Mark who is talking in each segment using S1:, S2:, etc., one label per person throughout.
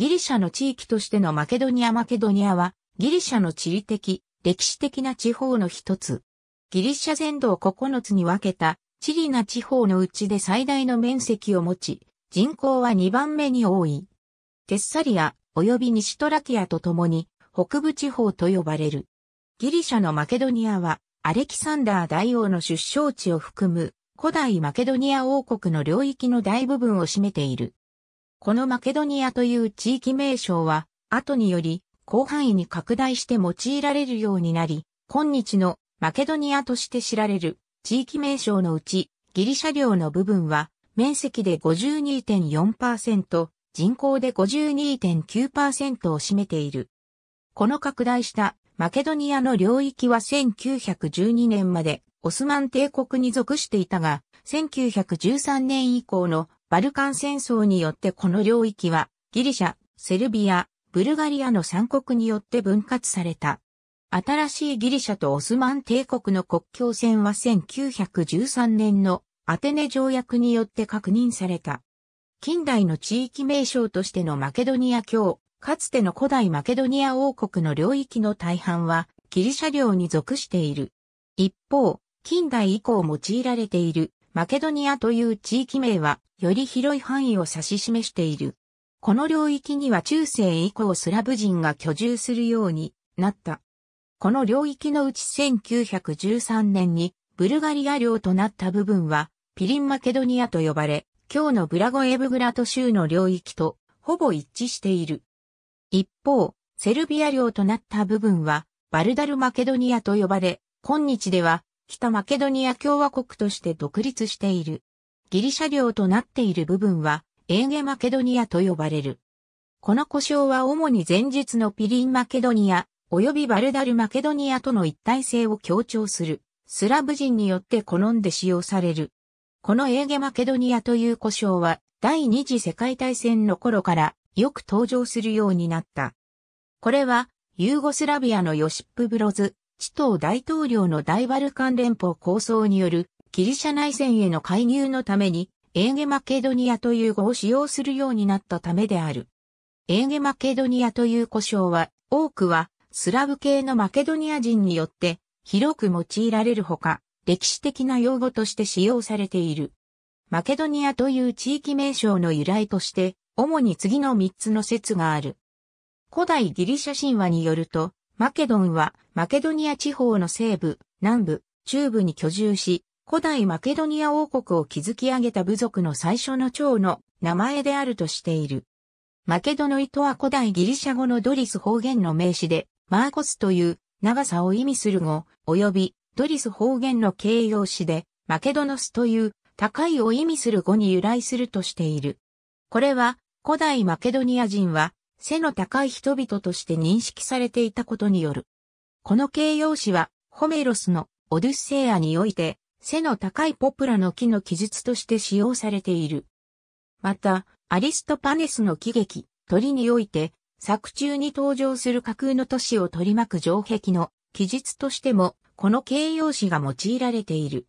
S1: ギリシャの地域としてのマケドニアマケドニアは、ギリシャの地理的、歴史的な地方の一つ。ギリシャ全土を9つに分けた、地理な地方のうちで最大の面積を持ち、人口は2番目に多い。テッサリア、及び西トラキアと共に、北部地方と呼ばれる。ギリシャのマケドニアは、アレキサンダー大王の出生地を含む、古代マケドニア王国の領域の大部分を占めている。このマケドニアという地域名称は、後により、広範囲に拡大して用いられるようになり、今日のマケドニアとして知られる地域名称のうち、ギリシャ領の部分は、面積で52.4%、人口で52.9%を占めている。この拡大したマケドニアの領域は1912年までオスマン帝国に属していたが、1913年以降のバルカン戦争によってこの領域はギリシャ、セルビア、ブルガリアの三国によって分割された。新しいギリシャとオスマン帝国の国境線は1913年のアテネ条約によって確認された。近代の地域名称としてのマケドニア教、かつての古代マケドニア王国の領域の大半はギリシャ領に属している。一方、近代以降用いられているマケドニアという地域名はより広い範囲を指し示している。この領域には中世以降スラブ人が居住するようになった。この領域のうち1913年にブルガリア領となった部分はピリンマケドニアと呼ばれ、今日のブラゴエブグラト州の領域とほぼ一致している。一方、セルビア領となった部分はバルダルマケドニアと呼ばれ、今日では北マケドニア共和国として独立している。ギリシャ領となっている部分は、エーゲマケドニアと呼ばれる。この故障は主に前述のピリンマケドニア、及びバルダルマケドニアとの一体性を強調する、スラブ人によって好んで使用される。このエーゲマケドニアという故障は、第二次世界大戦の頃からよく登場するようになった。これは、ユーゴスラビアのヨシップ・ブロズ、チトー大統領の大バルカン連邦構想によるギリシャ内戦への介入のために、エーゲマケドニアという語を使用するようになったためである。エーゲマケドニアという呼称は、多くはスラブ系のマケドニア人によって広く用いられるほか、歴史的な用語として使用されている。マケドニアという地域名称の由来として、主に次の3つの説がある。古代ギリシャ神話によると、マケドンはマケドニア地方の西部、南部、中部に居住し、古代マケドニア王国を築き上げた部族の最初の長の名前であるとしている。マケドノイとは古代ギリシャ語のドリス方言の名詞で、マーコスという長さを意味する語、及びドリス方言の形容詞で、マケドノスという高いを意味する語に由来するとしている。これは古代マケドニア人は背の高い人々として認識されていたことによる。この形容詞はホメロスのオデュッセイアにおいて背の高いポプラの木の記述として使用されている。また、アリストパネスの喜劇、鳥において、作中に登場する架空の都市を取り巻く城壁の記述としても、この形容詞が用いられている。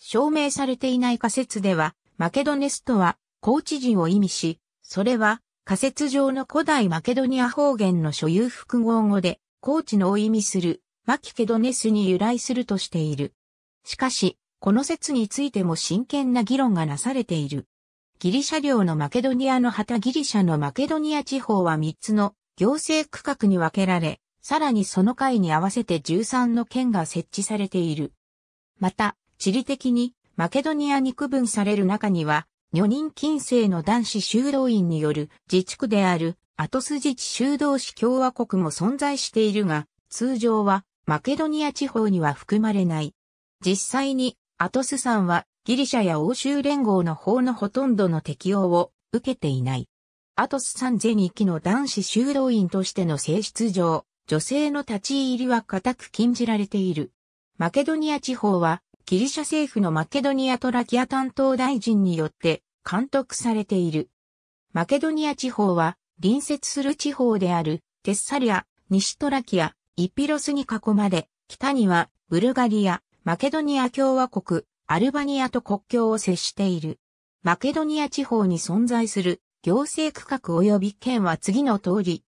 S1: 証明されていない仮説では、マケドネスとは、高知人を意味し、それは、仮説上の古代マケドニア方言の所有複合語で、高知のを意味する、マキケドネスに由来するとしている。しかし、この説についても真剣な議論がなされている。ギリシャ領のマケドニアの旗ギリシャのマケドニア地方は3つの行政区画に分けられ、さらにその回に合わせて13の県が設置されている。また、地理的にマケドニアに区分される中には、女人近世の男子修道院による自治区であるアトス自治修道士共和国も存在しているが、通常はマケドニア地方には含まれない。実際にアトスさんはギリシャや欧州連合の法のほとんどの適用を受けていない。アトスさん全域の男子修道院としての性質上、女性の立ち入りは固く禁じられている。マケドニア地方はギリシャ政府のマケドニアトラキア担当大臣によって監督されている。マケドニア地方は隣接する地方であるテッサリア、西トラキア、イピロスに囲まれ、北にはブルガリア、マケドニア共和国、アルバニアと国境を接している。マケドニア地方に存在する行政区画及び県は次の通り。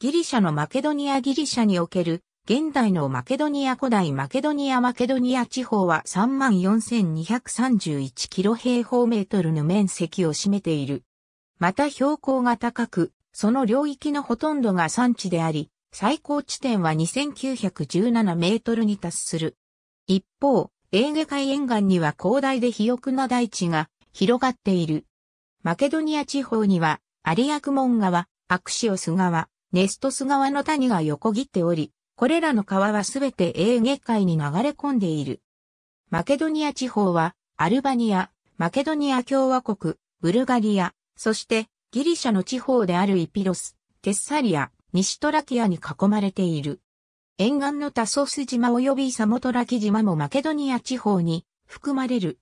S1: ギリシャのマケドニアギリシャにおける現代のマケドニア古代マケドニアマケドニア地方は34,231キロ平方メートルの面積を占めている。また標高が高く、その領域のほとんどが山地であり、最高地点は2917メートルに達する。一方、エーゲ海沿岸には広大で肥沃な大地が広がっている。マケドニア地方には、アリアクモン川、アクシオス川、ネストス川の谷が横切っており、これらの川はすべてエーゲ海に流れ込んでいる。マケドニア地方は、アルバニア、マケドニア共和国、ブルガリア、そしてギリシャの地方であるイピロス、テッサリア、西トラキアに囲まれている。沿岸のタソス島及びサモトラキ島もマケドニア地方に含まれる。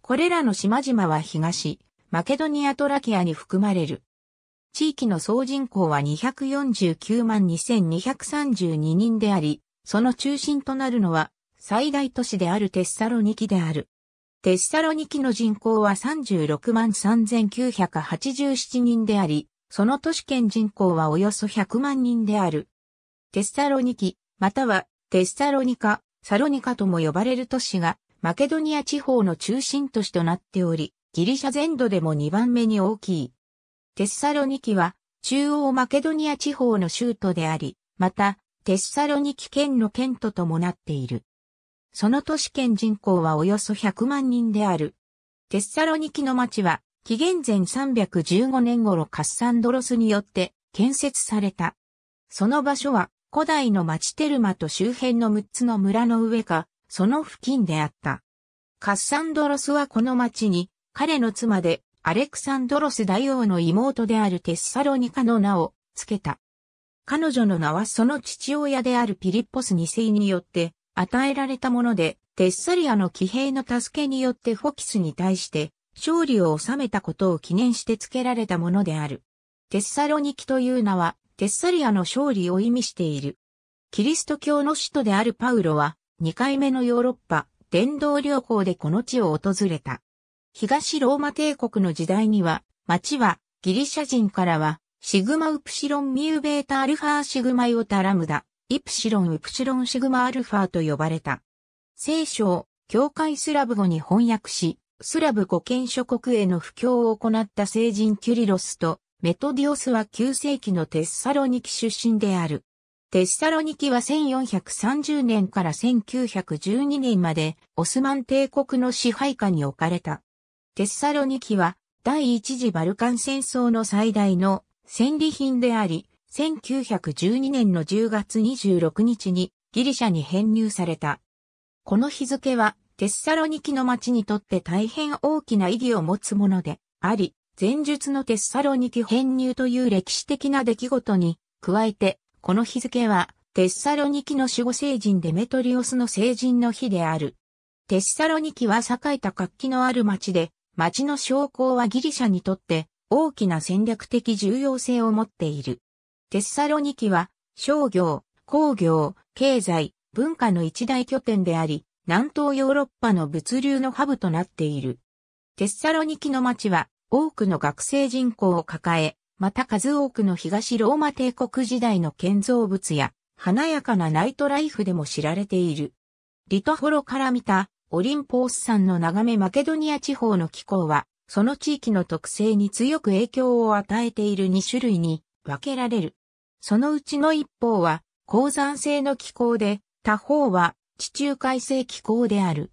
S1: これらの島々は東、マケドニアトラキアに含まれる。地域の総人口は249万2232人であり、その中心となるのは最大都市であるテッサロニキである。テッサロニキの人口は36万3987人であり、その都市圏人口はおよそ100万人である。テッサロニキ、またはテッサロニカ、サロニカとも呼ばれる都市がマケドニア地方の中心都市となっており、ギリシャ全土でも2番目に大きい。テッサロニキは中央マケドニア地方の州都であり、またテッサロニキ県の県都ともなっている。その都市圏人口はおよそ100万人である。テッサロニキの町は紀元前315年頃カッサンドロスによって建設された。その場所は古代の町テルマと周辺の6つの村の上か、その付近であった。カッサンドロスはこの町に、彼の妻で、アレクサンドロス大王の妹であるテッサロニカの名を付けた。彼女の名はその父親であるピリッポス2世によって与えられたもので、テッサリアの騎兵の助けによってフォキスに対して勝利を収めたことを記念して付けられたものである。テッサロニキという名はテッサリアの勝利を意味している。キリスト教の使徒であるパウロは、2回目のヨーロッパ、伝道旅行でこの地を訪れた。東ローマ帝国の時代には、町はギリシャ人からは、シグマウプシロンミューベータアルファシグマヨタラムダ、イプシロンウプシロンシグマアルファと呼ばれた。聖書を教会スラブ語に翻訳し、スラブ語圏諸国への布教を行った聖人キュリロスとメトディオスは9世紀のテッサロニキ出身である。テッサロニキは1430年から1912年までオスマン帝国の支配下に置かれた。テッサロニキは第一次バルカン戦争の最大の戦利品であり、1912年の10月26日にギリシャに編入された。この日付はテッサロニキの町にとって大変大きな意義を持つものであり、前述のテッサロニキ編入という歴史的な出来事に、加えて、この日付は、テッサロニキの守護聖人デメトリオスの聖人の日である。テッサロニキは栄えた活気のある町で、町の商工はギリシャにとって大きな戦略的重要性を持っている。テッサロニキは商業、工業、経済、文化の一大拠点であり、南東ヨーロッパの物流のハブとなっている。テッサロニキの町は多くの学生人口を抱え、また数多くの東ローマ帝国時代の建造物や華やかなナイトライフでも知られている。リトホロから見たオリンポース山の眺めマケドニア地方の気候は、その地域の特性に強く影響を与えている2種類に分けられる。そのうちの一方は、鉱山性の気候で、他方は地中海性気候である。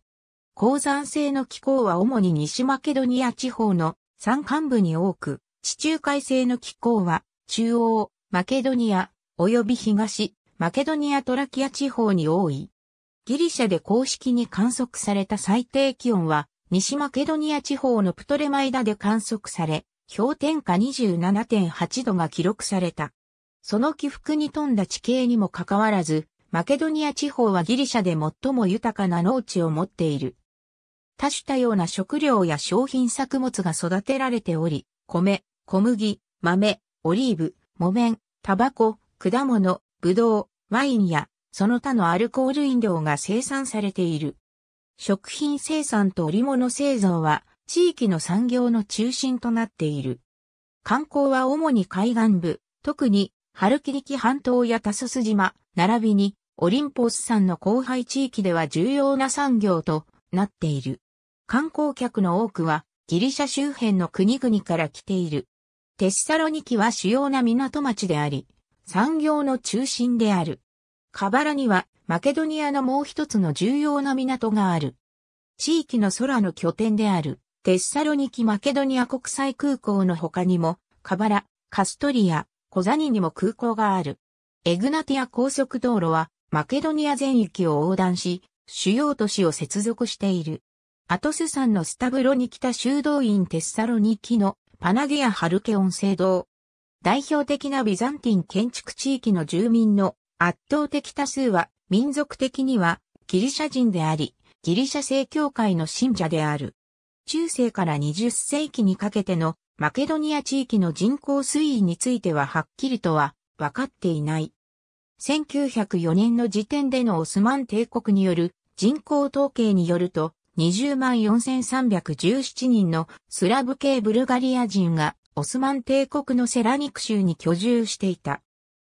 S1: 鉱山性の気候は主に西マケドニア地方の山間部に多く、地中海性の気候は、中央、マケドニア、及び東、マケドニアトラキア地方に多い。ギリシャで公式に観測された最低気温は、西マケドニア地方のプトレマイダで観測され、氷点下27.8度が記録された。その起伏に富んだ地形にもかかわらず、マケドニア地方はギリシャで最も豊かな農地を持っている。多種多様な食料や商品作物が育てられており、米、小麦、豆、オリーブ、木綿、タバコ、果物、ブドウ、ワインや、その他のアルコール飲料が生産されている。食品生産と織物製造は、地域の産業の中心となっている。観光は主に海岸部、特に、ハルキリキ半島やタソス島、並びに、オリンポス山の荒廃地域では重要な産業となっている。観光客の多くはギリシャ周辺の国々から来ている。テッサロニキは主要な港町であり、産業の中心である。カバラにはマケドニアのもう一つの重要な港がある。地域の空の拠点であるテッサロニキマケドニア国際空港の他にもカバラ、カストリア、コザニにも空港がある。エグナティア高速道路はマケドニア全域を横断し、主要都市を接続している。アトス山のスタブロに来た修道院テッサロニキのパナゲア・ハルケオン聖堂。代表的なビザンティン建築地域の住民の圧倒的多数は民族的にはギリシャ人であり、ギリシャ正教会の信者である。中世から20世紀にかけてのマケドニア地域の人口推移についてははっきりとは分かっていない。1904年の時点でのオスマン帝国による人口統計によると、204,317人のスラブ系ブルガリア人がオスマン帝国のセラニク州に居住していた。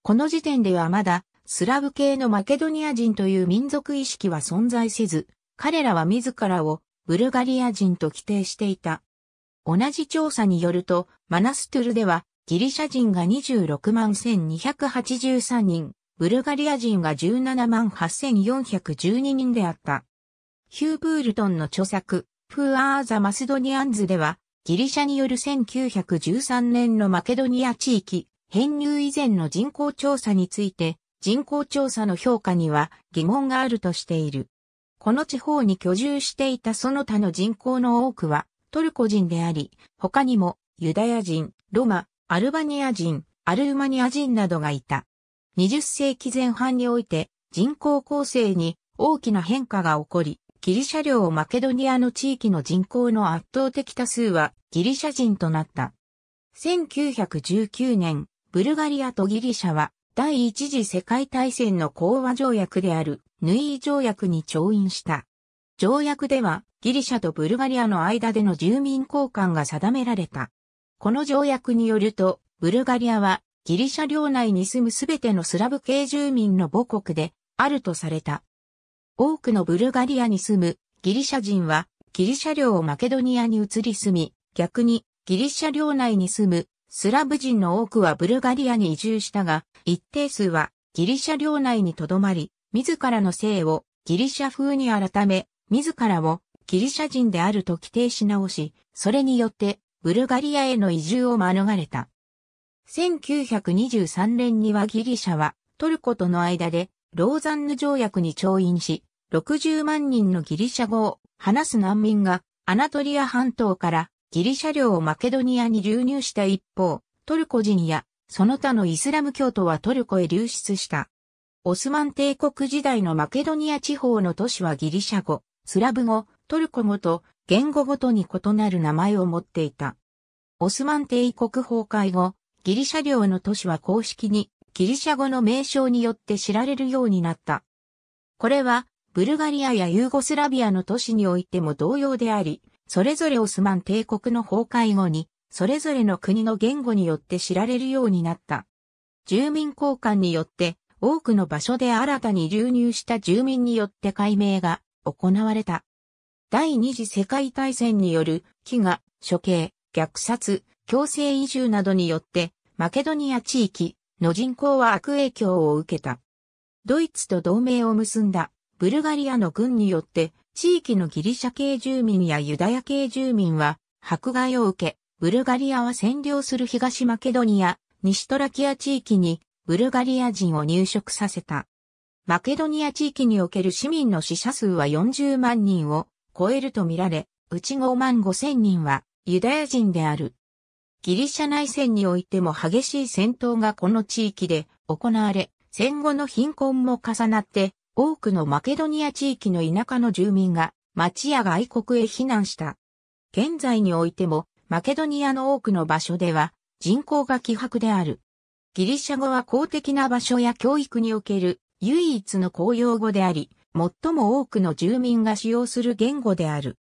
S1: この時点ではまだスラブ系のマケドニア人という民族意識は存在せず、彼らは自らをブルガリア人と規定していた。同じ調査によると、マナストゥルではギリシャ人が26万1283人、ブルガリア人が17万8412人であった。ヒュー・ブールトンの著作、フー・アー・ザ・マスドニアンズでは、ギリシャによる1913年のマケドニア地域、編入以前の人口調査について、人口調査の評価には疑問があるとしている。この地方に居住していたその他の人口の多くは、トルコ人であり、他にも、ユダヤ人、ロマ、アルバニア人、アルーマニア人などがいた。20世紀前半において、人口構成に大きな変化が起こり、ギリシャ領マケドニアの地域の人口の圧倒的多数はギリシャ人となった。1919年、ブルガリアとギリシャは第一次世界大戦の講和条約であるヌイー条約に調印した。条約ではギリシャとブルガリアの間での住民交換が定められた。この条約によると、ブルガリアはギリシャ領内に住むすべてのスラブ系住民の母国であるとされた。多くのブルガリアに住むギリシャ人はギリシャ領をマケドニアに移り住み、逆にギリシャ領内に住むスラブ人の多くはブルガリアに移住したが、一定数はギリシャ領内に留まり、自らの姓をギリシャ風に改め、自らをギリシャ人であると規定し直し、それによってブルガリアへの移住を免れた。1923年にはギリシャはトルコとの間でローザンヌ条約に調印し、60万人のギリシャ語を話す難民がアナトリア半島からギリシャ領をマケドニアに流入した一方、トルコ人やその他のイスラム教徒はトルコへ流出した。オスマン帝国時代のマケドニア地方の都市はギリシャ語、スラブ語、トルコ語と言語ごとに異なる名前を持っていた。オスマン帝国崩壊後、ギリシャ領の都市は公式にギリシャ語の名称によって知られるようになった。これは、ブルガリアやユーゴスラビアの都市においても同様であり、それぞれオスマン帝国の崩壊後に、それぞれの国の言語によって知られるようになった。住民交換によって、多くの場所で新たに流入した住民によって解明が行われた。第二次世界大戦による飢餓、処刑、虐殺、強制移住などによって、マケドニア地域、の人口は悪影響を受けた。ドイツと同盟を結んだブルガリアの軍によって地域のギリシャ系住民やユダヤ系住民は迫害を受け、ブルガリアは占領する東マケドニア、西トラキア地域にブルガリア人を入植させた。マケドニア地域における市民の死者数は40万人を超えるとみられ、うち5万5千人はユダヤ人である。ギリシャ内戦においても激しい戦闘がこの地域で行われ、戦後の貧困も重なって、多くのマケドニア地域の田舎の住民が町や外国へ避難した。現在においても、マケドニアの多くの場所では人口が希薄である。ギリシャ語は公的な場所や教育における唯一の公用語であり、最も多くの住民が使用する言語である。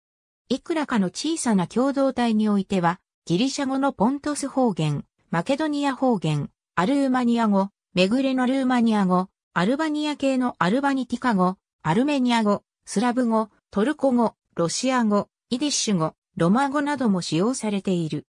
S1: いくらかの小さな共同体においては、ギリシャ語のポントス方言、マケドニア方言、アルーマニア語、メグレのルーマニア語、アルバニア系のアルバニティカ語、アルメニア語、スラブ語、トルコ語、ロシア語、イディッシュ語、ロマ語なども使用されている。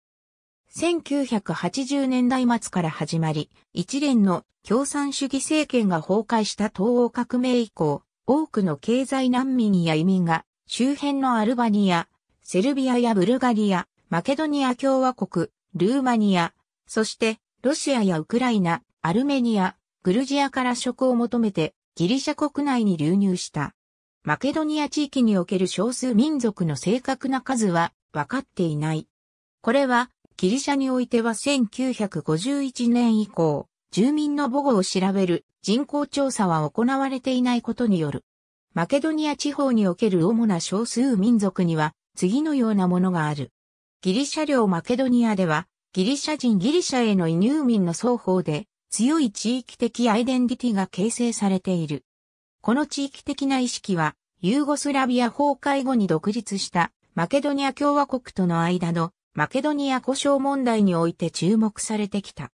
S1: 1980年代末から始まり、一連の共産主義政権が崩壊した東欧革命以降、多くの経済難民や移民が周辺のアルバニア、セルビアやブルガリア、マケドニア共和国、ルーマニア、そしてロシアやウクライナ、アルメニア、グルジアから職を求めてギリシャ国内に流入した。マケドニア地域における少数民族の正確な数は分かっていない。これはギリシャにおいては1951年以降、住民の母語を調べる人口調査は行われていないことによる。マケドニア地方における主な少数民族には次のようなものがある。ギリシャ領マケドニアでは、ギリシャ人ギリシャへの移入民の双方で、強い地域的アイデンティティが形成されている。この地域的な意識は、ユーゴスラビア崩壊後に独立したマケドニア共和国との間のマケドニア故障問題において注目されてきた。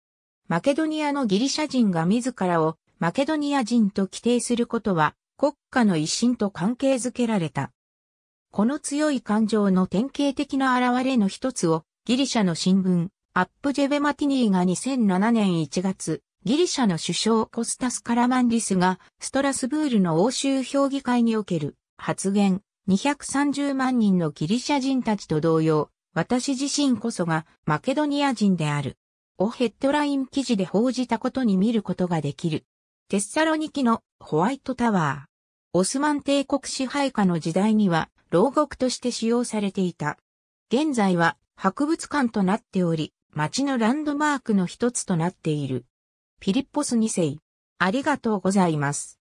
S1: マケドニアのギリシャ人が自らをマケドニア人と規定することは国家の一信と関係づけられた。この強い感情の典型的な現れの一つを、ギリシャの新聞、アップジェベマティニーが2007年1月、ギリシャの首相コスタス・カラマンリスが、ストラスブールの欧州評議会における発言、230万人のギリシャ人たちと同様、私自身こそがマケドニア人である。をヘッドライン記事で報じたことに見ることができる。テッサロニキのホワイトタワー。オスマン帝国支配下の時代には、牢獄として使用されていた。現在は博物館となっており、町のランドマークの一つとなっている。ピリッポス2世。ありがとうございます。